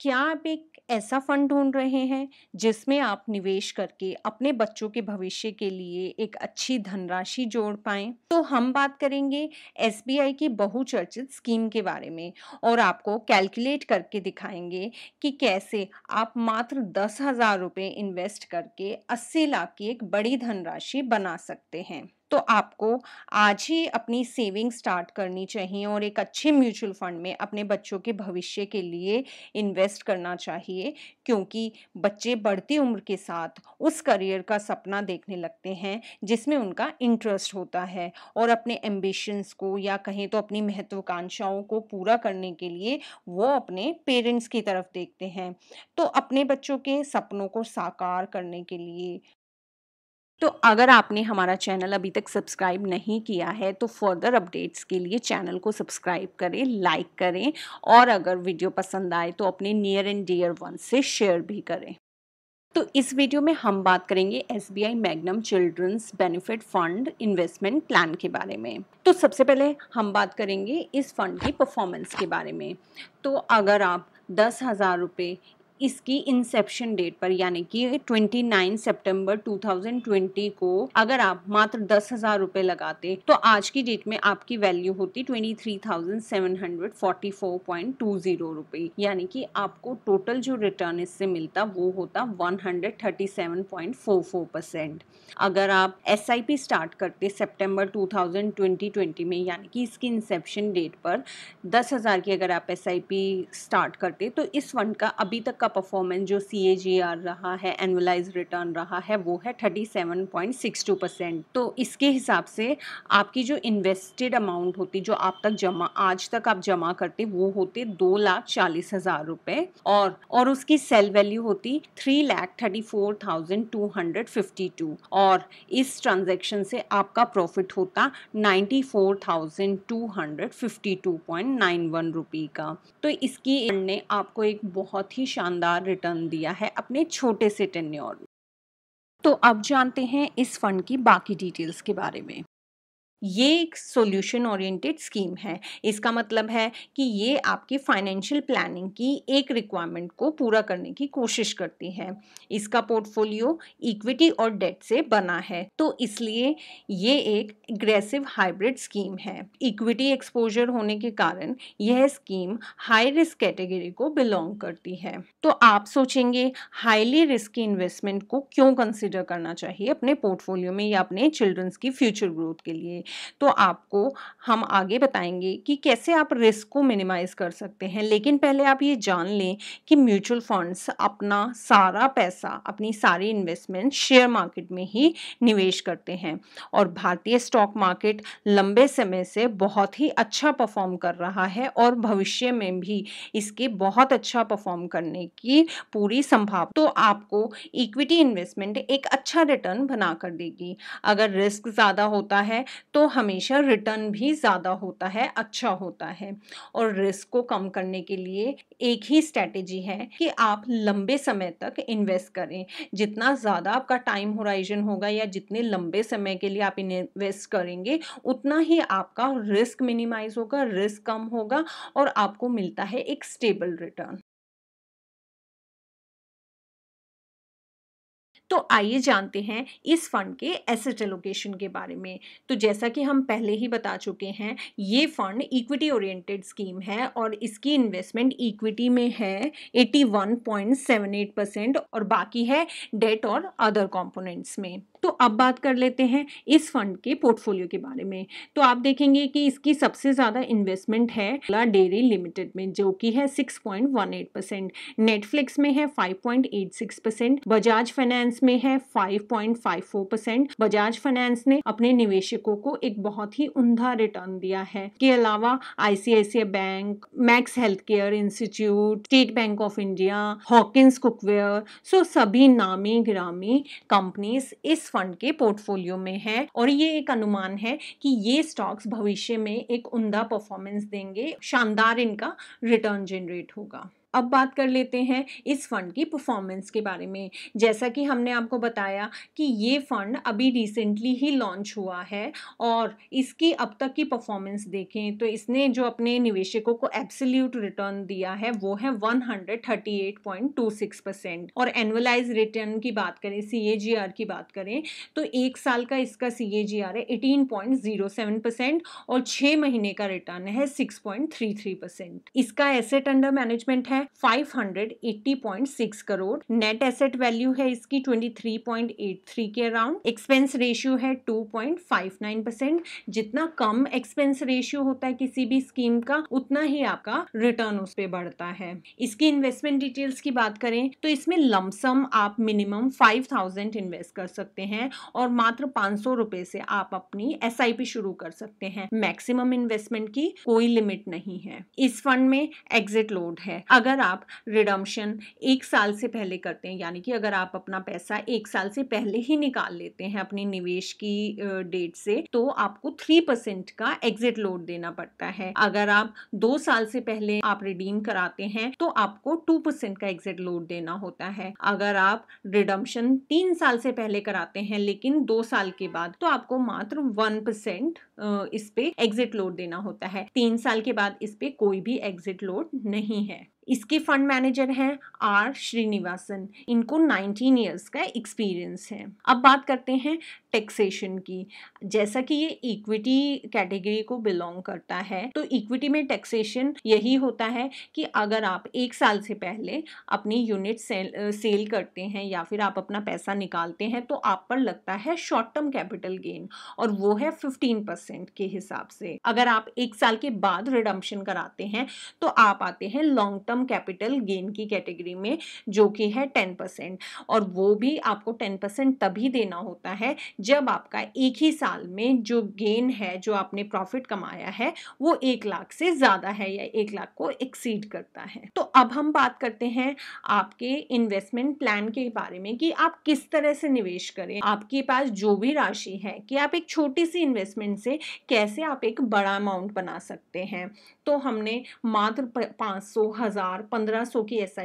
क्या आप एक ऐसा फंड ढूंढ रहे हैं जिसमें आप निवेश करके अपने बच्चों के भविष्य के लिए एक अच्छी धनराशि जोड़ पाए तो हम बात करेंगे एस की बहुचर्चित स्कीम के बारे में और आपको कैलकुलेट करके दिखाएंगे कि कैसे आप मात्र दस हज़ार रुपये इन्वेस्ट करके अस्सी लाख की एक बड़ी धनराशि बना सकते हैं तो आपको आज ही अपनी सेविंग स्टार्ट करनी चाहिए और एक अच्छे म्यूचुअल फंड में अपने बच्चों के भविष्य के लिए इन्वेस्ट करना चाहिए क्योंकि बच्चे बढ़ती उम्र के साथ उस करियर का सपना देखने लगते हैं जिसमें उनका इंटरेस्ट होता है और अपने एम्बिशंस को या कहें तो अपनी महत्वाकांक्षाओं को पूरा करने के लिए वो अपने पेरेंट्स की तरफ देखते हैं तो अपने बच्चों के सपनों को साकार करने के लिए तो अगर आपने हमारा चैनल अभी तक सब्सक्राइब नहीं किया है तो फर्दर अपडेट्स के लिए चैनल को सब्सक्राइब करें लाइक करें और अगर वीडियो पसंद आए तो अपने नियर एंड डियर वन से शेयर भी करें तो इस वीडियो में हम बात करेंगे S B I Magnum children's benefit fund investment plan के बारे में तो सबसे पहले हम बात करेंगे इस फंड की परफॉर्मेंस के बारे में तो अगर आप दस हज़ार रुपये इसकी इंसेप्शन डेट पर यानी कि 29 सितंबर 2020 को अगर आप मात्र दस हजार रुपए लगाते तो आज की डेट में आपकी वैल्यू होती 23,744.20 रुपए यानी कि आपको टोटल जो रिटर्न इससे मिलता वो होता 137.44 परसेंट अगर आप एस स्टार्ट करते सितंबर 2020 में यानी कि इसकी इंसेप्शन डेट पर दस हज़ार की अगर आप एस स्टार्ट करते तो इस फंड का अभी तक का का परफॉर्मेंस जो सी ए जी आर रहा है एनुअलाइज रिटर्न रहा है वो है thirty seven point six two percent तो इसके हिसाब से आपकी जो इन्वेस्टेड अमाउंट होती जो आप तक जमा आज तक आप जमा करते वो होते दो लाख चालीस हज़ार रुपए और और उसकी सेल वैल्यू होती three lakh thirty four thousand two hundred fifty two और इस ट्रांजेक्शन से आपका प्रॉफिट होता ninety four thousand two hundred fifty two point nine one rupee का तो इसकी ने आपको एक बहुत ही शानदार शानदार रिटर्न दिया है अपने छोटे से टेन्योर में तो अब जानते हैं इस फंड की बाकी डिटेल्स के बारे में ये एक सॉल्यूशन ओरिएंटेड स्कीम है इसका मतलब है कि ये आपकी फाइनेंशियल प्लानिंग की एक रिक्वायरमेंट को पूरा करने की कोशिश करती है इसका पोर्टफोलियो इक्विटी और डेट से बना है तो इसलिए ये एक एग्रेसिव हाइब्रिड स्कीम है इक्विटी एक्सपोजर होने के कारण यह स्कीम हाई रिस्क कैटेगरी को बिलोंग करती है तो आप सोचेंगे हाईली रिस्की इन्वेस्टमेंट को क्यों कंसिडर करना चाहिए अपने पोर्टफोलियो में या अपने चिल्ड्रंस की फ्यूचर ग्रोथ के लिए तो आपको हम आगे बताएंगे कि कैसे आप रिस्क को मिनिमाइज़ कर सकते हैं लेकिन पहले आप ये जान लें कि म्यूचुअल फंड्स अपना सारा पैसा अपनी सारी इन्वेस्टमेंट शेयर मार्केट में ही निवेश करते हैं और भारतीय स्टॉक मार्केट लंबे समय से बहुत ही अच्छा परफॉर्म कर रहा है और भविष्य में भी इसके बहुत अच्छा परफॉर्म करने की पूरी संभावना तो आपको इक्विटी इन्वेस्टमेंट एक अच्छा रिटर्न बना कर देगी अगर रिस्क ज़्यादा होता है तो तो हमेशा रिटर्न भी ज़्यादा होता है अच्छा होता है और रिस्क को कम करने के लिए एक ही स्ट्रैटेजी है कि आप लंबे समय तक इन्वेस्ट करें जितना ज़्यादा आपका टाइम होराइजन होगा या जितने लंबे समय के लिए आप इन्वेस्ट करेंगे उतना ही आपका रिस्क मिनिमाइज होगा रिस्क कम होगा और आपको मिलता है एक स्टेबल रिटर्न तो आइए जानते हैं इस फंड के एसेट एलोकेशन के बारे में तो जैसा कि हम पहले ही बता चुके हैं ये फंड इक्विटी ओरिएंटेड स्कीम है और इसकी इन्वेस्टमेंट इक्विटी में है 81.78 परसेंट और बाकी है डेट और अदर कंपोनेंट्स में तो अब बात कर लेते हैं इस फंड के पोर्टफोलियो के बारे में तो आप देखेंगे कि इसकी सबसे ज़्यादा इन्वेस्टमेंट है ला डेरी लिमिटेड में जो कि है 6.18 परसेंट नेटफ्लिक्स में है 5.86 परसेंट बजाज फाइनेंस फाइनेंस में है 5.54 परसेंट बजाज फाइनेंस ने अपने निवेशकों को एक बहुत ही उमदा रिटर्न दिया है के अलावा ICICI Bank Max Health Care Institute State Bank of India Hawkins Cookware so सभी नामी ग्रामी कंपनीज इस फंड के पोर्टफोलियो में है और ये एक अनुमान है कि ये स्टॉक्स भविष्य में एक उमदा परफॉर्मेंस देंगे शानदार इनका रिटर्न जनरेट होगा अब बात कर लेते हैं इस फंड की परफॉर्मेंस के बारे में जैसा कि हमने आपको बताया कि ये फंड अभी रिसेंटली ही लॉन्च हुआ है और इसकी अब तक की परफॉर्मेंस देखें तो इसने जो अपने निवेशकों को एब्सोल्यूट रिटर्न दिया है वो है सिक्स परसेंट और एनुअलाइज रिटर्न की बात करें सी की बात करें तो एक साल का इसका सी है एटीन परसेंट और छः महीने का रिटर्न है सिक्स परसेंट इसका एसेट अंडर मैनेजमेंट है 580.6 करोड़ नेट एसेट वैल्यू है इसकी 23.83 के अराउंड एक्सपेंस रेशियो है 2.59 परसेंट जितना कम एक्सपेंस रेशियो होता है किसी भी स्कीम का उतना ही आपका रिटर्न उस पर बढ़ता है इसकी इन्वेस्टमेंट डिटेल्स की बात करें तो इसमें लमसम आप मिनिमम फाइव इन्वेस्ट कर सकते हैं और मात्र पांच से आप अपनी एस शुरू कर सकते हैं मैक्सिमम इन्वेस्टमेंट की कोई लिमिट नहीं है इस फंड में एग्जिट लोड है अगर अगर आप रिडम्शन एक साल से पहले करते हैं यानी कि अगर आप अपना पैसा एक साल से पहले ही निकाल लेते हैं अपने निवेश की डेट से तो आपको थ्री परसेंट का एग्जिट लोड देना पड़ता है अगर आप दो साल से पहले आप रिडीम कराते हैं तो आपको टू परसेंट का एग्जिट लोड देना होता है अगर आप रिडम्शन तीन साल से पहले कराते हैं लेकिन दो साल के बाद तो आपको मात्र वन परसेंट इस पे एग्जिट लोड देना होता है तीन साल के बाद इस पे कोई भी एग्जिट लोड नहीं है इसके फंड मैनेजर हैं आर श्रीनिवासन इनको 19 इयर्स का एक्सपीरियंस है अब बात करते हैं टैक्सेशन की जैसा कि ये इक्विटी कैटेगरी को बिलोंग करता है तो इक्विटी में टैक्सेशन यही होता है कि अगर आप एक साल से पहले अपनी यूनिट सेल सेल करते हैं या फिर आप अपना पैसा निकालते हैं तो आप पर लगता है शॉर्ट टर्म कैपिटल गेन और वो है फिफ्टीन परसेंट के हिसाब से अगर आप एक साल के बाद रिडम्पशन कराते हैं तो आप आते हैं लॉन्ग टर्म कैपिटल गेन की कैटेगरी में जो कि है टेन परसेंट और वो भी आपको टेन परसेंट तभी देना होता है जब आपका एक ही साल में जो गेन है जो आपने प्रॉफिट कमाया है वो एक लाख से ज़्यादा है या एक लाख को एक्सीड करता है तो अब हम बात करते हैं आपके इन्वेस्टमेंट प्लान के बारे में कि आप किस तरह से निवेश करें आपके पास जो भी राशि है कि आप एक छोटी सी इन्वेस्टमेंट से कैसे आप एक बड़ा अमाउंट बना सकते हैं तो हमने मात्र पाँच सौ हज़ार पंद्रह सौ की एस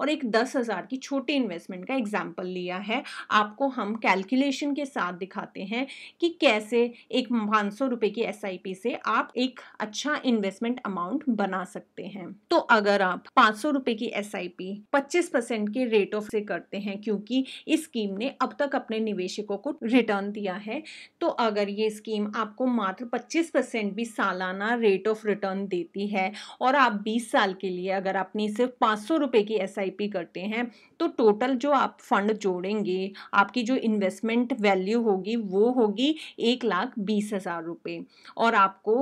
और एक दस हज़ार की छोटी इन्वेस्टमेंट का एग्जाम्पल लिया है आपको हम कैलकुलेशन के साथ साथ दिखाते हैं कि कैसे एक पाँच सौ रुपये की एस से आप एक अच्छा इन्वेस्टमेंट अमाउंट बना सकते हैं तो अगर आप पाँच सौ रुपये की एस आई पी पच्चीस परसेंट के रेट ऑफ से करते हैं क्योंकि इस स्कीम ने अब तक अपने निवेशकों को रिटर्न दिया है तो अगर ये स्कीम आपको मात्र पच्चीस परसेंट भी सालाना रेट ऑफ रिटर्न देती है और आप बीस साल के लिए अगर अपनी सिर्फ पाँच सौ रुपये की एस आई पी करते हैं तो टोटल जो आप फंड जोड़ेंगे आपकी जो इन्वेस्टमेंट वैल्यू वैल्यू होगी वो होगी एक लाख बीस हज़ार रुपये और आपको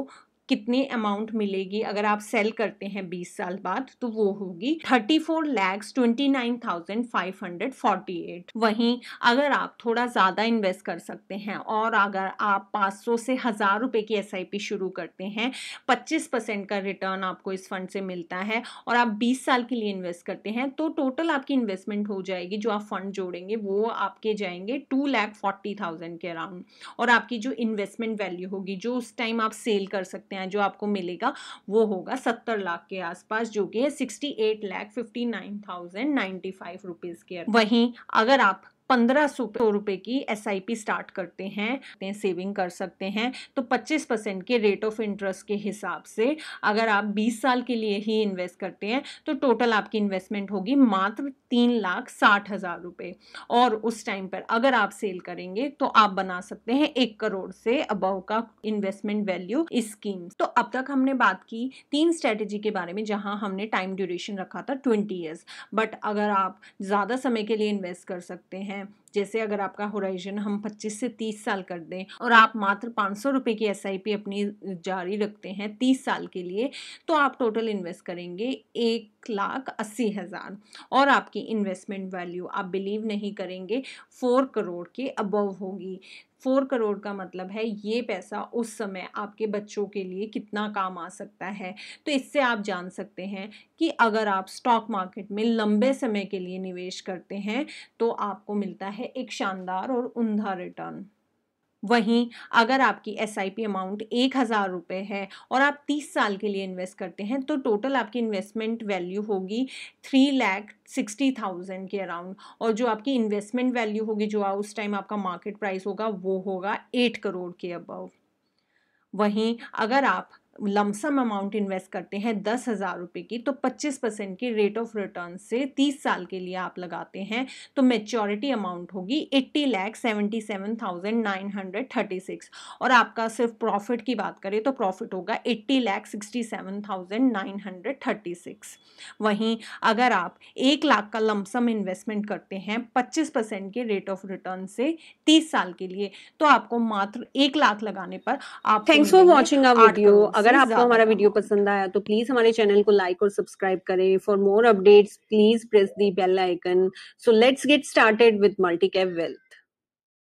कितनी अमाउंट मिलेगी अगर आप सेल करते हैं 20 साल बाद तो वो होगी 34 four lakhs twenty nine thousand five hundred forty eight वहीं अगर आप थोड़ा ज़्यादा इन्वेस्ट कर सकते हैं और अगर आप 500 से हज़ार रुपये की एस शुरू करते हैं 25 परसेंट का रिटर्न आपको इस फंड से मिलता है और आप 20 साल के लिए इन्वेस्ट करते हैं तो टोटल आपकी इन्वेस्टमेंट हो जाएगी जो आप फंड जोड़ेंगे वो आपके जाएंगे टू लैख फोर्टी थाउजेंड के अराउंड और आपकी जो इन्वेस्टमेंट वैल्यू होगी जो उस टाइम आप सेल कर सकते हैं सकते हैं जो आपको मिलेगा वो होगा सत्तर लाख के आसपास जो कि है sixty eight lakh fifty nine thousand ninety five rupees के वहीं अगर आप पंद्रह सौ रुपये की एस आई पी स्टार्ट करते हैं सेविंग कर सकते हैं तो पच्चीस परसेंट के रेट ऑफ इंटरेस्ट के हिसाब से अगर आप बीस साल के लिए ही इन्वेस्ट करते हैं तो टोटल आपकी इन्वेस्टमेंट होगी मात्र तीन लाख साठ हज़ार रुपये और उस टाइम पर अगर आप सेल करेंगे तो आप बना सकते हैं एक करोड़ से अबव का इन्वेस्टमेंट वैल्यू स्कीम तो अब तक हमने बात की तीन स्ट्रेटेजी के बारे में जहाँ हमने टाइम ड्यूरेशन रखा था ट्वेंटी ईयर्स बट अगर आप ज़्यादा समय के लिए इन्वेस्ट कर सकते हैं dije, जैसे अगर आपका होराइजन हम 25 से 30 साल कर दें और आप मात्र पाँच सौ रुपये की एस अपनी जारी रखते हैं 30 साल के लिए तो आप टोटल इन्वेस्ट करेंगे एक लाख अस्सी हज़ार और आपकी इन्वेस्टमेंट वैल्यू आप बिलीव नहीं करेंगे फोर करोड़ के अबव होगी फोर करोड़ का मतलब है ये पैसा उस समय आपके बच्चों के लिए कितना काम आ सकता है तो इससे आप जान सकते हैं कि अगर आप स्टॉक मार्केट में लंबे समय के लिए निवेश करते हैं तो आपको मिलता है एक शानदार और उमदा रिटर्न वहीं अगर आपकी एस आई पी अमाउंट एक हज़ार रुपये है और आप तीस साल के लिए इन्वेस्ट करते हैं तो टोटल आपकी इन्वेस्टमेंट वैल्यू होगी थ्री लैख सिक्सटी थाउजेंड के अराउंड और जो आपकी इन्वेस्टमेंट वैल्यू होगी जो उस टाइम आपका मार्केट प्राइस होगा वो होगा एट करोड़ के अबव वहीं अगर आप लमसम अमाउंट इन्वेस्ट करते हैं दस हज़ार रुपये की तो पच्चीस परसेंट की रेट ऑफ रिटर्न से तीस साल के लिए आप लगाते हैं तो मेच्योरिटी अमाउंट होगी eighty lakh seventy seven thousand nine hundred thirty six और आपका सिर्फ प्रॉफिट की बात करें तो प्रॉफिट होगा eighty lakh sixty seven thousand nine hundred thirty six वहीं अगर आप एक लाख का लमसम इन्वेस्टमेंट करते हैं पच्चीस परसेंट के रेट ऑफ रिटर्न से तीस साल के लिए तो आपको मात्र एक लाख लगाने पर आप thanks for watching our video अगर आपको हमारा वीडियो पसंद आया तो प्लीज हमारे चैनल को लाइक और सब्सक्राइब करें for more updates please press the bell icon so let's get started with multi cap wealth